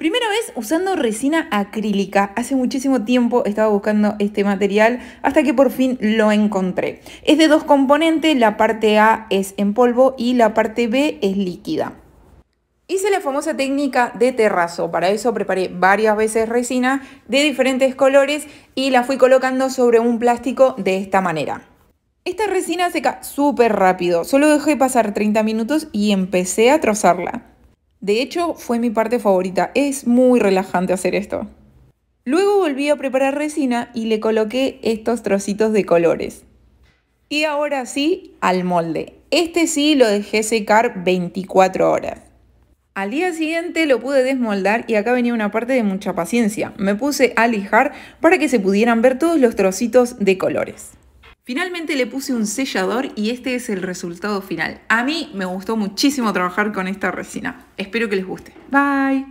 Primera vez usando resina acrílica. Hace muchísimo tiempo estaba buscando este material hasta que por fin lo encontré. Es de dos componentes, la parte A es en polvo y la parte B es líquida. Hice la famosa técnica de terrazo, para eso preparé varias veces resina de diferentes colores y la fui colocando sobre un plástico de esta manera. Esta resina seca súper rápido, solo dejé pasar 30 minutos y empecé a trozarla. De hecho, fue mi parte favorita. Es muy relajante hacer esto. Luego volví a preparar resina y le coloqué estos trocitos de colores. Y ahora sí, al molde. Este sí lo dejé secar 24 horas. Al día siguiente lo pude desmoldar y acá venía una parte de mucha paciencia. Me puse a lijar para que se pudieran ver todos los trocitos de colores. Finalmente le puse un sellador y este es el resultado final. A mí me gustó muchísimo trabajar con esta resina. Espero que les guste. Bye.